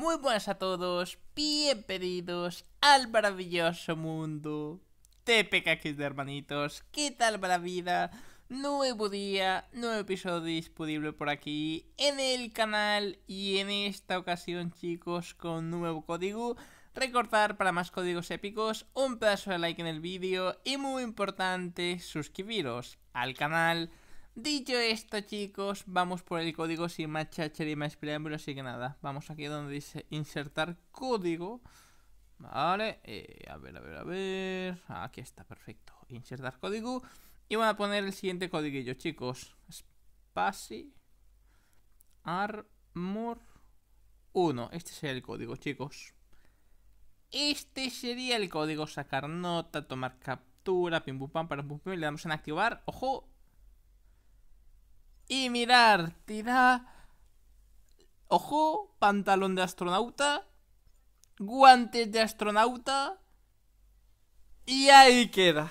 Muy buenas a todos, bienvenidos al maravilloso mundo de PKX de hermanitos. ¿Qué tal para la vida? Nuevo día, nuevo episodio disponible por aquí en el canal y en esta ocasión chicos con nuevo código. Recordar para más códigos épicos, un pedazo de like en el vídeo y muy importante suscribiros al canal Dicho esto, chicos, vamos por el código sin más y más preámbulo así que nada, vamos aquí donde dice insertar código. Vale, eh, a ver, a ver, a ver. Aquí está, perfecto. Insertar código. Y voy a poner el siguiente codiguillo, chicos. Space Armor 1. Este sería el código, chicos. Este sería el código. Sacar nota, tomar captura, pim pum pam, para Le damos en activar. Ojo, y mirar, tira. Ojo, pantalón de astronauta. Guantes de astronauta. Y ahí queda.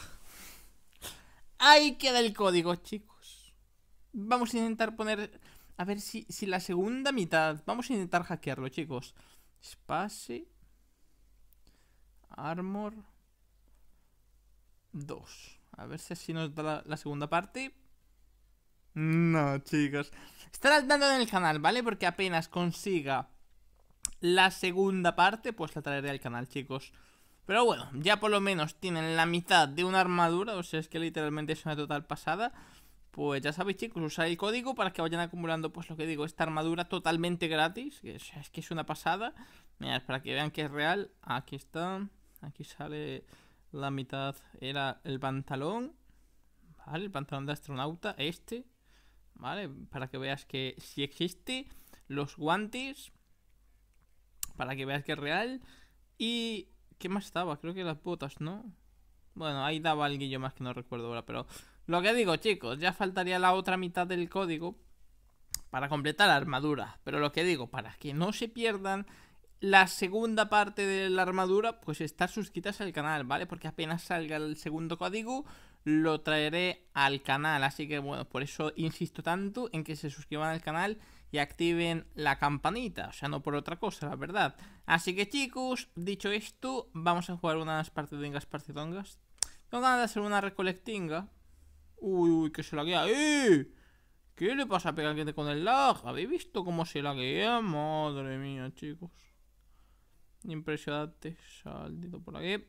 Ahí queda el código, chicos. Vamos a intentar poner... A ver si, la segunda mitad... Vamos a intentar hackearlo, chicos. Space. Armor. 2. A ver si así nos da la segunda parte. No, chicos. Estar dando en el canal, ¿vale? Porque apenas consiga la segunda parte, pues la traeré al canal, chicos. Pero bueno, ya por lo menos tienen la mitad de una armadura, o sea, es que literalmente es una total pasada. Pues ya sabéis, chicos, usar el código para que vayan acumulando, pues lo que digo, esta armadura totalmente gratis. Que es, es que es una pasada. Mira, para que vean que es real. Aquí está. Aquí sale la mitad. Era el pantalón. Vale, el pantalón de astronauta. Este. ¿vale? Para que veas que si existe, los guantes, para que veas que es real. Y... ¿Qué más estaba? Creo que las botas, ¿no? Bueno, ahí daba alguien yo más que no recuerdo ahora, pero... Lo que digo, chicos, ya faltaría la otra mitad del código para completar la armadura. Pero lo que digo, para que no se pierdan la segunda parte de la armadura, pues estar suscritas al canal, ¿vale? Porque apenas salga el segundo código, lo traeré al canal. Así que bueno, por eso insisto tanto en que se suscriban al canal y activen la campanita. O sea, no por otra cosa, la verdad. Así que chicos, dicho esto, vamos a jugar unas partidingas, partidongas. Tengo ganas de hacer una recolectinga. Uy, uy, que se la guía. ¡Eh! ¿Qué le pasa a pegar con el lag? ¿Habéis visto cómo se la guía? Madre mía, chicos. Impresionante. Saldito por aquí.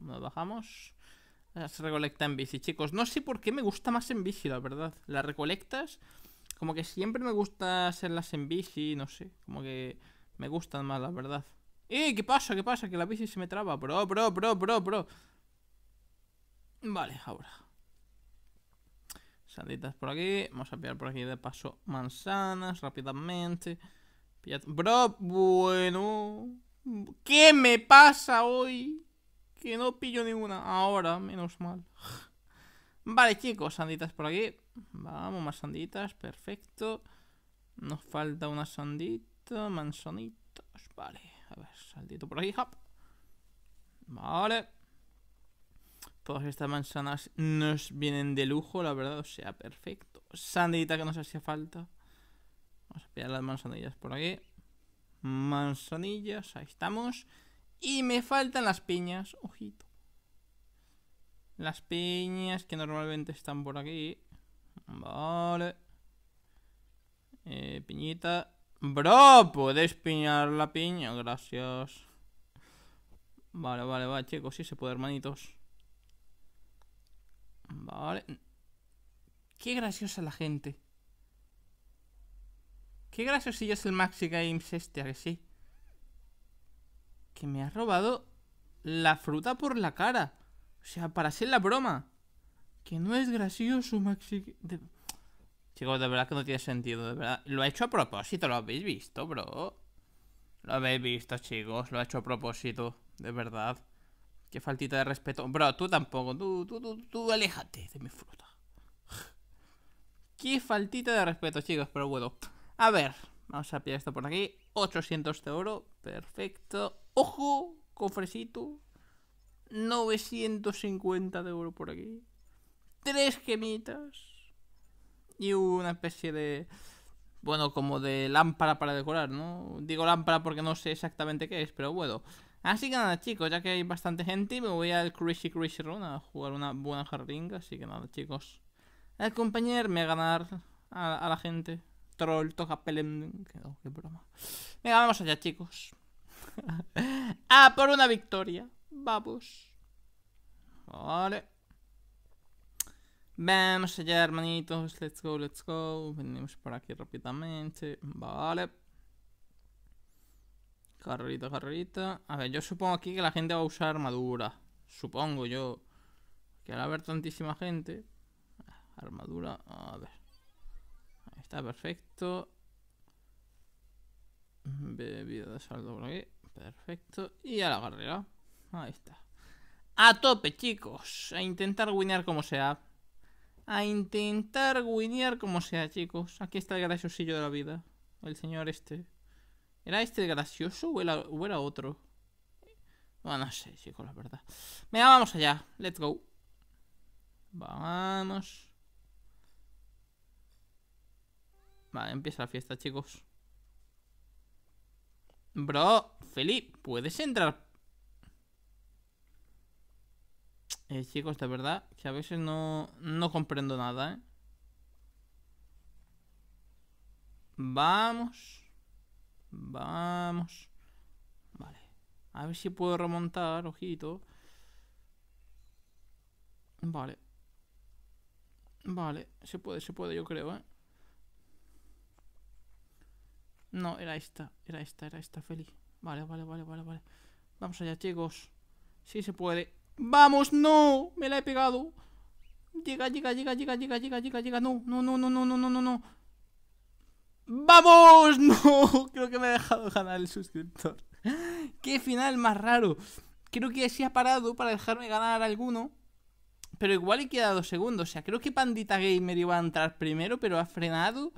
Nos bajamos. Las recolecta en bici, chicos. No sé por qué me gusta más en bici, la verdad. Las recolectas, como que siempre me gusta hacerlas en bici, no sé. Como que me gustan más, la verdad. ¡Eh! ¿Qué pasa? ¿Qué pasa? Que la bici se me traba. Bro, bro, bro, bro, bro. Vale, ahora. Salitas por aquí. Vamos a pillar por aquí de paso manzanas rápidamente. Bro, bueno. ¿Qué me pasa hoy? Que no pillo ninguna. Ahora, menos mal. Vale, chicos, sanditas por aquí. Vamos, más sanditas, perfecto. Nos falta una sandita, manzanitas. Vale, a ver, saldito por aquí, hop. Vale. Todas estas manzanas nos vienen de lujo, la verdad, o sea, perfecto. Sandita que nos hacía falta. Vamos a pillar las manzanillas por aquí. Manzanillas, ahí estamos. Y me faltan las piñas, ojito. Las piñas que normalmente están por aquí. Vale. Eh, piñita. Bro, puedes piñar la piña, gracias. Vale, vale, vale, chicos, sí se puede, hermanitos. Vale. Qué graciosa la gente. Qué graciosillo es el Maxi Games este, ¿a que sí? me ha robado la fruta por la cara. O sea, para hacer la broma. Que no es gracioso, Maxi. Chicos, de verdad que no tiene sentido, de verdad. Lo ha hecho a propósito, lo habéis visto, bro. Lo habéis visto, chicos, lo ha hecho a propósito, de verdad. Qué faltita de respeto. Bro, tú tampoco, tú, tú, tú, tú, aléjate de mi fruta. Qué faltita de respeto, chicos, pero bueno. A ver, vamos a pillar esto por aquí. 800 de oro, perfecto cofrecito. 950 de oro por aquí. Tres gemitas. Y una especie de... Bueno, como de lámpara para decorar, ¿no? Digo lámpara porque no sé exactamente qué es, pero bueno. Así que nada, chicos, ya que hay bastante gente, me voy al Crazy Crazy Run a jugar una buena jardín, Así que nada, chicos. me va a ganar a, la gente. Troll, toca pelen qué broma. Venga, vamos allá, chicos. Ah, por una victoria. Vamos. Vale. Vamos allá, hermanitos. Let's go, let's go. Venimos por aquí rápidamente. Vale. Carrerita, carrerita. A ver, yo supongo aquí que la gente va a usar armadura. Supongo yo. Que al haber tantísima gente. Armadura, a ver. está perfecto. Bebida de saldo por aquí. Perfecto. Y a la barrera. Ahí está. A tope, chicos. A intentar winear como sea. A intentar winear como sea, chicos. Aquí está el graciosillo de la vida. El señor este. ¿Era este el gracioso o era, otro? Bueno, no sé, chicos, la verdad. Venga, vamos allá. Let's go. Vamos. Vale, empieza la fiesta, chicos. Bro, Felipe, ¿puedes entrar? Eh, chicos, de verdad, que a veces no, no comprendo nada, ¿eh? Vamos. Vamos. Vale. A ver si puedo remontar, ojito. Vale. Vale, se puede, se puede, yo creo, ¿eh? No, era esta, era esta, era esta, Feli. Vale, vale, vale, vale, vale. Vamos allá, chicos. Sí se puede. ¡Vamos! ¡No! Me la he pegado. Llega, llega, llega, llega, llega, llega, llega, llega. No, no, no, no, no, no, no, no, no. ¡Vamos! ¡No! Creo que me ha dejado ganar el suscriptor. ¡Qué final más raro! Creo que sí ha parado para dejarme ganar alguno. Pero igual he quedado segundo. O sea, creo que Pandita Gamer iba a entrar primero, pero ha frenado.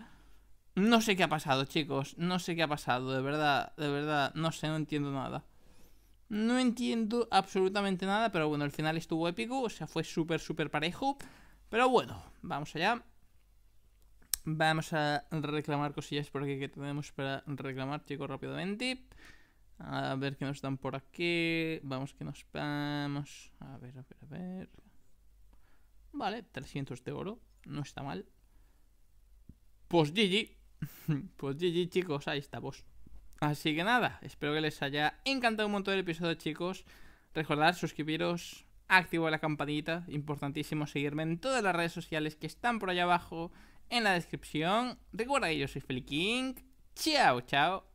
No sé qué ha pasado, chicos. No sé qué ha pasado, de verdad, de verdad. No sé, no entiendo nada. No entiendo absolutamente nada, pero bueno, el final estuvo épico, o sea, fue súper, súper parejo. Pero bueno, vamos allá. Vamos a reclamar cosillas por aquí que tenemos para reclamar, chicos, rápidamente. A ver qué nos dan por aquí. Vamos, que nos vamos. A ver, a ver, a ver. Vale, 300 de oro. No está mal. Pues GG. Pues GG chicos, ahí estamos. Así que nada, espero que les haya encantado un montón el episodio chicos. Recordad suscribiros, activo la campanita, importantísimo seguirme en todas las redes sociales que están por allá abajo en la descripción. Recuerda que yo soy Feliking. Chao, chao.